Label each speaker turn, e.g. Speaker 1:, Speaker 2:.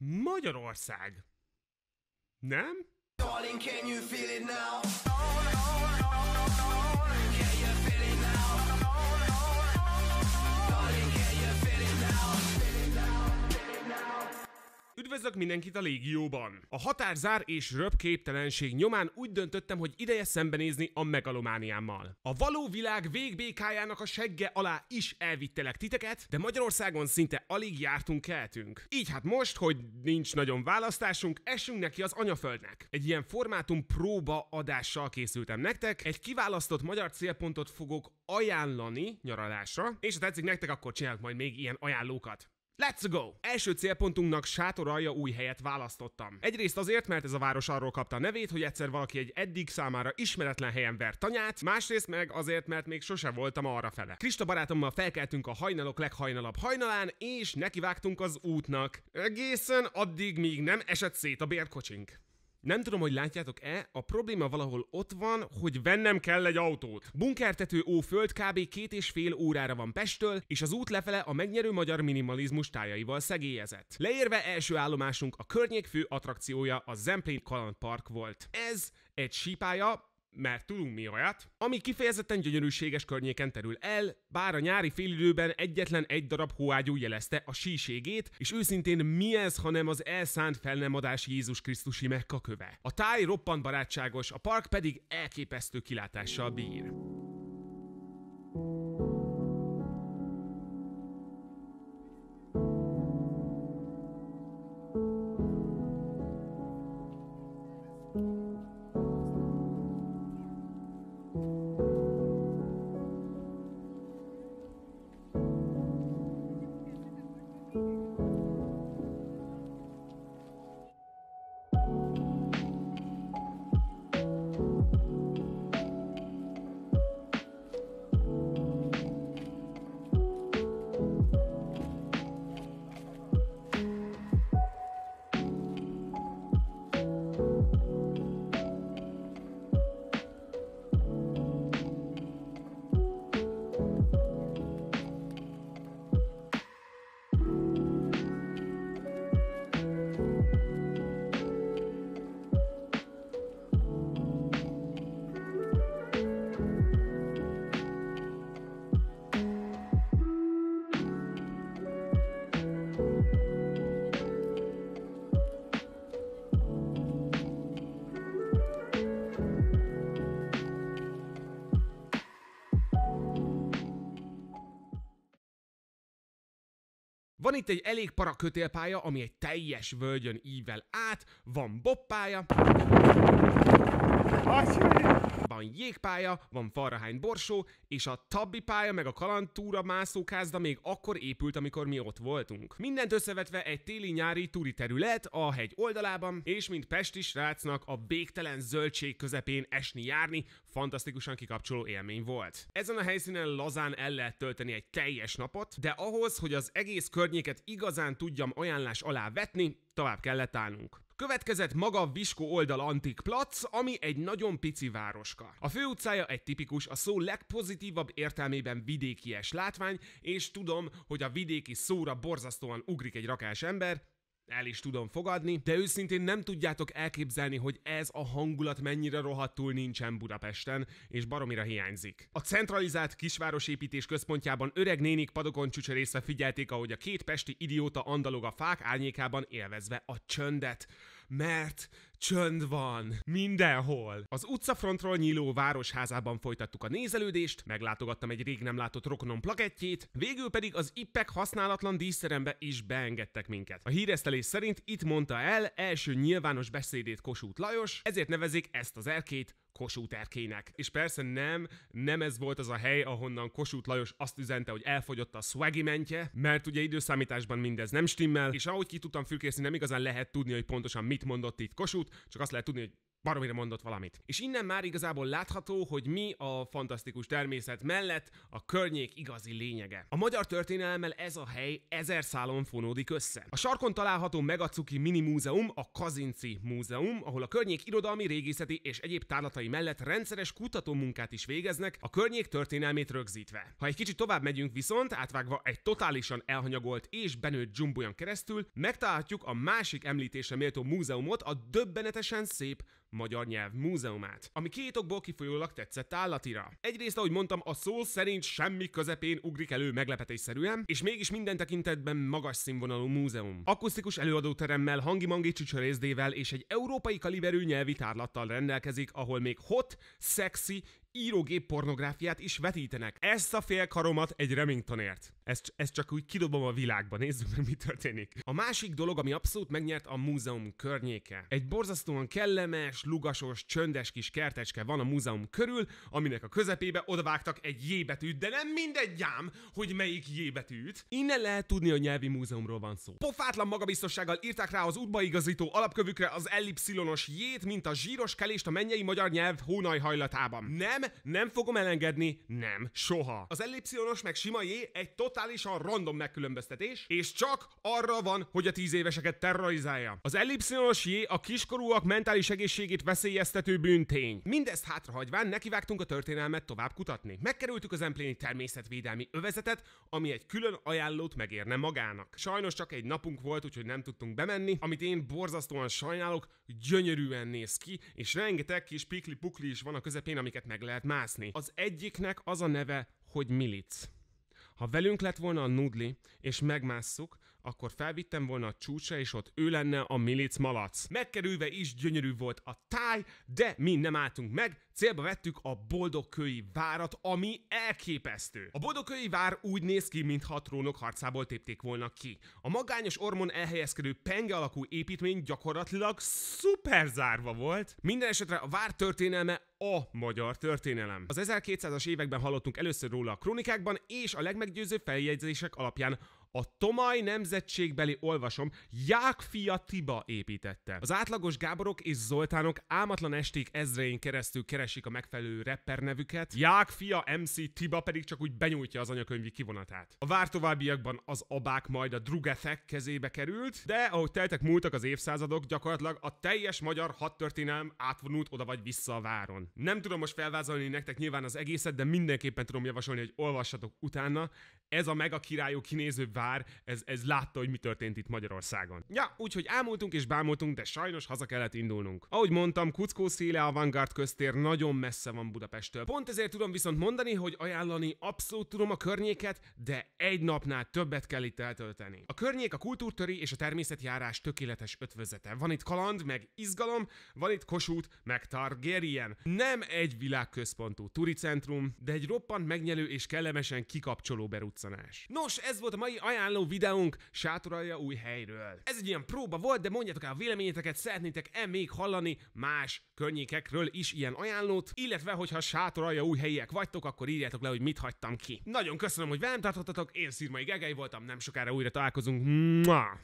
Speaker 1: Magyarország. Nem? Darling, can you feel it now? Oh, no. Üdvözlök mindenkit a Légióban! A határzár és röpképtelenség nyomán úgy döntöttem, hogy ideje szembenézni a megalomániámmal. A való világ végbékájának a segge alá is elvittelek titeket, de Magyarországon szinte alig jártunk keltünk. Így hát most, hogy nincs nagyon választásunk, esünk neki az anyaföldnek. Egy ilyen formátum próba adással készültem nektek, egy kiválasztott magyar célpontot fogok ajánlani nyaralásra, és ha tetszik nektek, akkor csinálok majd még ilyen ajánlókat. Let's go! Első célpontunknak sátoralja új helyet választottam. Egyrészt azért, mert ez a város arról kapta a nevét, hogy egyszer valaki egy eddig számára ismeretlen helyen vert tanyát, másrészt meg azért, mert még sose voltam arra fele. Krista barátommal felkeltünk a hajnalok leghajnalabb hajnalán, és nekivágtunk az útnak. Egészen addig, míg nem esett szét a bérkocsink. Nem tudom, hogy látjátok-e, a probléma valahol ott van, hogy vennem kell egy autót. Bunkertető Óföld kb. két és fél órára van Pestől, és az út lefele a megnyerő magyar minimalizmus tájaival szegélyezett. Leérve első állomásunk a környék fő attrakciója a Zemplén Kalandpark volt. Ez egy sípája, mert tudunk mi olyat, ami kifejezetten gyönyörűséges környéken terül el, bár a nyári félidőben egyetlen egy darab hóágyú jelezte a síségét, és őszintén mi ez, hanem az elszánt felnemadás Jézus Krisztusi Mekka köve. A táj roppant barátságos, a park pedig elképesztő kilátással bír. Van itt egy elég para kötélpálya, ami egy teljes völgyön ível át, van boppája. Atya! van jégpálya, van farrahány borsó, és a tabbi pálya meg a kalantúra mászókázda még akkor épült, amikor mi ott voltunk. Mindent összevetve egy téli-nyári turi terület a hegy oldalában, és mint pesti srácnak a végtelen zöldség közepén esni járni, fantasztikusan kikapcsoló élmény volt. Ezen a helyszínen lazán el lehet tölteni egy teljes napot, de ahhoz, hogy az egész környéket igazán tudjam ajánlás alá vetni, tovább kellett állnunk. Következett maga Viskó oldal antik plac, ami egy nagyon pici városka. A főutcája egy tipikus, a szó legpozitívabb értelmében vidékies látvány, és tudom, hogy a vidéki szóra borzasztóan ugrik egy rakás ember, el is tudom fogadni, de őszintén nem tudjátok elképzelni, hogy ez a hangulat mennyire rohadtul nincsen Budapesten, és baromira hiányzik. A centralizált kisvárosépítés központjában öreg nénik padokon csücsörészve figyelték, ahogy a két pesti idióta andalog a fák árnyékában élvezve a csöndet, mert Csönd van! Mindenhol! Az utcafrontról nyíló városházában folytattuk a nézelődést, meglátogattam egy rég nem látott rokonom plakettjét, végül pedig az ippek használatlan díszterembe is beengedtek minket. A híresztelés szerint itt mondta el első nyilvános beszédét Kosút Lajos, ezért nevezik ezt az erkét Kossuth erkének. És persze nem, nem ez volt az a hely, ahonnan Kossuth Lajos azt üzente, hogy elfogyott a mentje, mert ugye időszámításban mindez nem stimmel, és ahogy ki tudtam fülkészni, nem igazán lehet tudni, hogy pontosan mit mondott itt Kossuth, csak azt lehet tudni, hogy baromira mondott valamit. És innen már igazából látható, hogy mi a fantasztikus természet mellett a környék igazi lényege. A magyar történelemmel ez a hely ezer szálon fonódik össze. A sarkon található Megacuki Mini Múzeum, a Kazinci Múzeum, ahol a környék irodalmi, régészeti és egyéb tárlatai mellett rendszeres munkát is végeznek, a környék történelmét rögzítve. Ha egy kicsit tovább megyünk viszont, átvágva egy totálisan elhanyagolt és benőtt dzsumbolyan keresztül, megtalálhatjuk a másik említése méltó múzeumot, a döbbenetesen szép Magyar Nyelv Múzeumát, ami két okból kifolyólag tetszett állatira. Egyrészt, ahogy mondtam, a szó szerint semmi közepén ugrik elő meglepetésszerűen, és mégis minden tekintetben magas színvonalú múzeum. Akusztikus előadóteremmel, hangi-mangi csücsörészdével és egy európai kaliberű nyelvi tárlattal rendelkezik, ahol még hot, sexy írógép pornográfiát is vetítenek. Ezt a félkaromat egy Remingtonért. Ezt, ezt csak úgy kidobom a világba, nézzük meg, mi történik. A másik dolog, ami abszolút megnyert, a múzeum környéke. Egy borzasztóan kellemes, lugasos, csöndes kis kertecske van a múzeum körül, aminek a közepébe odavágtak egy J betűt, de nem mindegy ám, hogy melyik J betűt. Innen lehet tudni, hogy nyelvi múzeumról van szó. Pofátlan magabiztossággal írták rá az útbaigazító alapkövükre az ellipszilonos jét, mint a zsíros kelést a mennyei magyar nyelv hónajhajlatában. Nem nem, nem fogom elengedni, nem, soha. Az ellipszionos meg sima J egy totálisan random megkülönböztetés, és csak arra van, hogy a tíz éveseket terrorizálja. Az ellipszionos J a kiskorúak mentális egészségét veszélyeztető bűntény. Mindezt hátrahagyván nekivágtunk a történelmet tovább kutatni. Megkerültük az empléni természetvédelmi övezetet, ami egy külön ajánlót megérne magának. Sajnos csak egy napunk volt, úgyhogy nem tudtunk bemenni, amit én borzasztóan sajnálok, gyönyörűen néz ki, és rengeteg kis pikli-pukli is van a közepén, amiket meg lehet mászni. Az egyiknek az a neve, hogy milic. Ha velünk lett volna a nudli, és megmásszuk, akkor felvittem volna a csúcsra, és ott ő lenne a milic malac. Megkerülve is gyönyörű volt a táj, de mi nem álltunk meg, célba vettük a boldogkői várat, ami elképesztő. A boldogkői vár úgy néz ki, mintha a trónok harcából tépték volna ki. A magányos ormon elhelyezkedő penge alakú építmény gyakorlatilag szuperzárva volt. Minden esetre a vár történelme a magyar történelem. Az 1200-as években hallottunk először róla a krónikákban, és a legmeggyőző feljegyzések alapján a Tomaj nemzetségbeli, olvasom, Jákfia Tiba építette. Az átlagos Gáborok és Zoltánok álmatlan esték ezrein keresztül keresik a megfelelő rapper nevüket, Jákfia MC Tiba pedig csak úgy benyújtja az anyakönyvi kivonatát. A vár továbbiakban az abák majd a drugethek kezébe került, de ahogy teltek múltak az évszázadok, gyakorlatilag a teljes magyar hadtörténelm átvonult oda vagy vissza a váron. Nem tudom most felvázolni nektek nyilván az egészet, de mindenképpen tudom javasolni, hogy olvassatok utána, ez a meg a kinéző vár, ez, ez látta, hogy mi történt itt Magyarországon. Ja, úgyhogy ámultunk és bámultunk, de sajnos haza kellett indulnunk. Ahogy mondtam, Kuckó széle a Vanguard köztér nagyon messze van Budapesttől. Pont ezért tudom viszont mondani, hogy ajánlani abszolút tudom a környéket, de egy napnál többet kell itt eltölteni. A környék a kultúrtöri és a természetjárás tökéletes ötvözete. Van itt kaland, meg izgalom, van itt kosút, meg Targaryen. Nem egy világközpontú turicentrum, de egy roppant megnyelő és kellemesen kikapcsoló berút játszanás. Nos, ez volt a mai ajánló videónk sátoralja új helyről. Ez egy ilyen próba volt, de mondjátok el a véleményeteket, szeretnétek-e még hallani más környékekről is ilyen ajánlót, illetve hogyha sátoralja új helyiek vagytok, akkor írjátok le, hogy mit hagytam ki. Nagyon köszönöm, hogy velem tartottatok, én Szirmai Gegely voltam, nem sokára újra találkozunk. Mua!